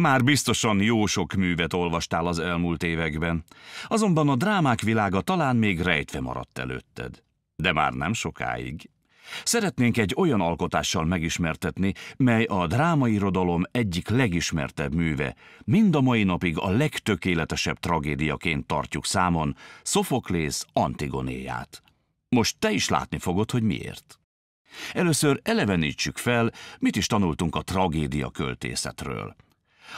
Már biztosan jó sok művet olvastál az elmúlt években, azonban a drámák világa talán még rejtve maradt előtted. De már nem sokáig. Szeretnénk egy olyan alkotással megismertetni, mely a drámairodalom egyik legismertebb műve, mind a mai napig a legtökéletesebb tragédiaként tartjuk számon, Szofoklész Antigonéját. Most te is látni fogod, hogy miért. Először elevenítsük fel, mit is tanultunk a tragédia költészetről.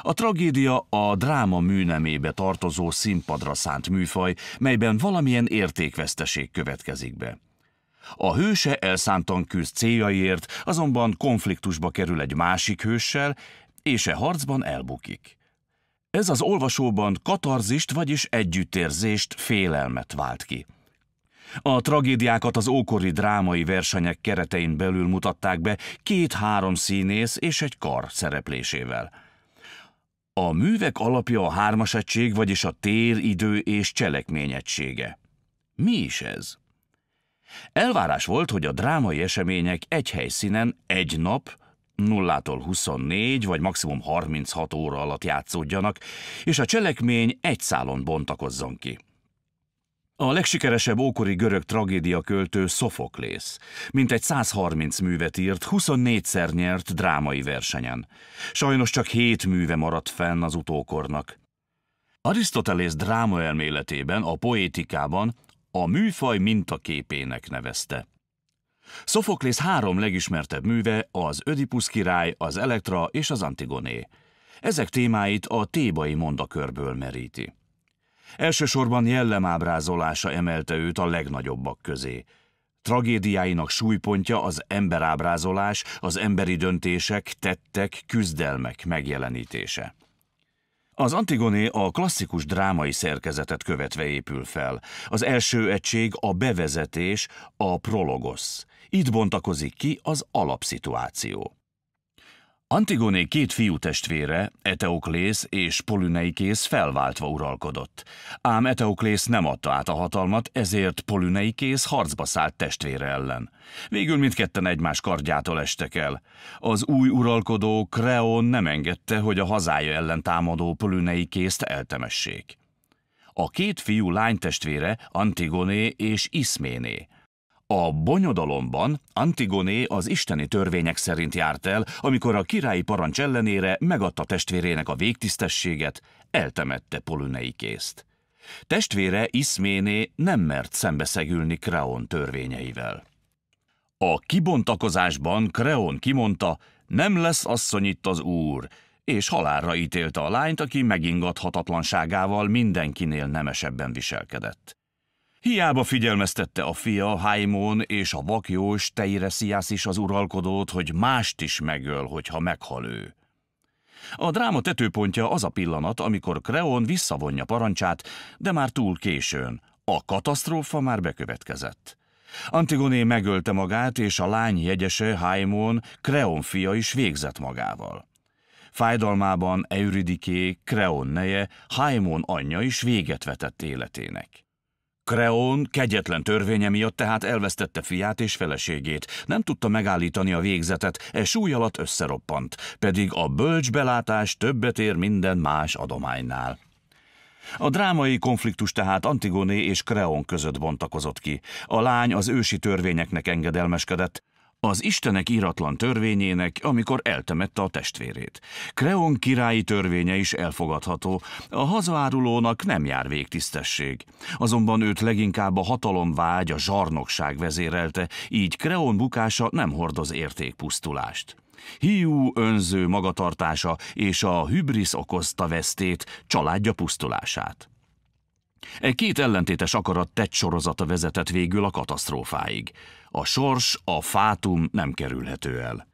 A tragédia a dráma műnemébe tartozó színpadra szánt műfaj, melyben valamilyen értékveszteség következik be. A hőse elszántan küzd céljaiért, azonban konfliktusba kerül egy másik hőssel, és e harcban elbukik. Ez az olvasóban katarzist, vagyis együttérzést, félelmet vált ki. A tragédiákat az ókori drámai versenyek keretein belül mutatták be két-három színész és egy kar szereplésével – a művek alapja a hármas egység, vagyis a tér, idő és cselekmény egysége. Mi is ez? Elvárás volt, hogy a drámai események egy helyszínen, egy nap, (nullától 24 vagy maximum 36 óra alatt játszódjanak, és a cselekmény egy szálon bontakozzon ki. A legsikeresebb ókori görög tragédia költő Szofoklész. Mintegy 130 művet írt, 24-szer nyert drámai versenyen. Sajnos csak 7 műve maradt fenn az utókornak. Arisztotelész drámaelméletében, a poétikában a műfaj mintaképének nevezte. Szofoklész három legismertebb műve az Ödipusz király, az Elektra és az Antigoné. Ezek témáit a tébai mondakörből meríti. Elsősorban jellemábrázolása emelte őt a legnagyobbak közé. Tragédiáinak súlypontja az emberábrázolás, az emberi döntések, tettek, küzdelmek megjelenítése. Az Antigoné a klasszikus drámai szerkezetet követve épül fel. Az első egység a bevezetés, a prologosz. Itt bontakozik ki az alapszituáció. Antigoné két fiú testvére, Eteoklész és Polüneikész felváltva uralkodott. Ám Eteoklész nem adta át a hatalmat, ezért Polüneikész harcba szállt testvére ellen. Végül mindketten egymás kardjától estek el. Az új uralkodó Kreon nem engedte, hogy a hazája ellen támadó Polüneikészt eltemessék. A két fiú lánytestvére Antigoné és Iszméné. A bonyodalomban Antigoné az isteni törvények szerint járt el, amikor a királyi parancs ellenére megadta testvérének a végtisztességet, eltemette Polüneikészt. Testvére Iszméné nem mert szembeszegülni Kreon törvényeivel. A kibontakozásban Kreon kimondta, nem lesz asszony itt az úr, és halálra ítélte a lányt, aki megingathatatlanságával mindenkinél nemesebben viselkedett. Hiába figyelmeztette a fia, Haimon és a vakjós Teiresiász is az uralkodót, hogy mást is megöl, hogyha meghal ő. A dráma tetőpontja az a pillanat, amikor Kreon visszavonja parancsát, de már túl későn. A katasztrófa már bekövetkezett. Antigoné megölte magát, és a lány jegyese, Haimon, Kreon fia is végzett magával. Fájdalmában Euridiké, Kreon neje, Haimon anyja is véget vetett életének. Kreón kegyetlen törvénye miatt tehát elvesztette fiát és feleségét. Nem tudta megállítani a végzetet, e súly alatt összeroppant, pedig a bölcs belátás többet ér minden más adománynál. A drámai konfliktus tehát Antigoné és Kreón között bontakozott ki. A lány az ősi törvényeknek engedelmeskedett, az Istenek íratlan törvényének, amikor eltemette a testvérét. Kreon királyi törvénye is elfogadható, a hazaárulónak nem jár végtisztesség. Azonban őt leginkább a hatalom a zsarnokság vezérelte, így Kreon bukása nem hordoz értékpusztulást. Hiú önző magatartása és a hübrisz okozta vesztét, családja pusztulását. E két ellentétes akarat tett sorozata vezetett végül a katasztrófáig. A sors, a fátum nem kerülhető el.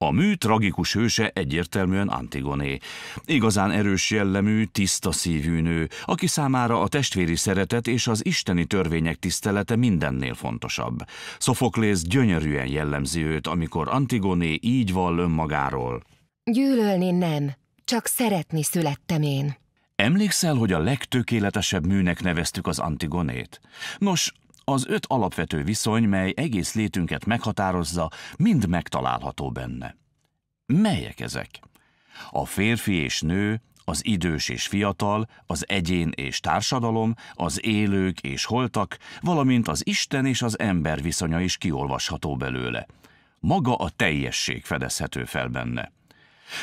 A mű tragikus hőse egyértelműen Antigoné. Igazán erős jellemű, tiszta szívű nő, aki számára a testvéri szeretet és az isteni törvények tisztelete mindennél fontosabb. Szofoklész gyönyörűen jellemzi őt, amikor Antigoné így vall önmagáról. Gyűlölni nem, csak szeretni születtem én. Emlékszel, hogy a legtökéletesebb műnek neveztük az Antigonét? Nos, az öt alapvető viszony, mely egész létünket meghatározza, mind megtalálható benne. Melyek ezek? A férfi és nő, az idős és fiatal, az egyén és társadalom, az élők és holtak, valamint az Isten és az ember viszonya is kiolvasható belőle. Maga a teljesség fedezhető fel benne.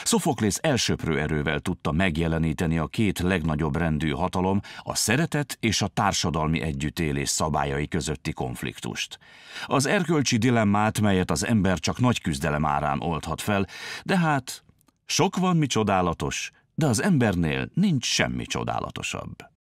Szofoklész elsöprő erővel tudta megjeleníteni a két legnagyobb rendű hatalom, a szeretet és a társadalmi együttélés szabályai közötti konfliktust. Az erkölcsi dilemmát, melyet az ember csak nagy küzdelem árán oldhat fel, de hát sok van mi csodálatos, de az embernél nincs semmi csodálatosabb.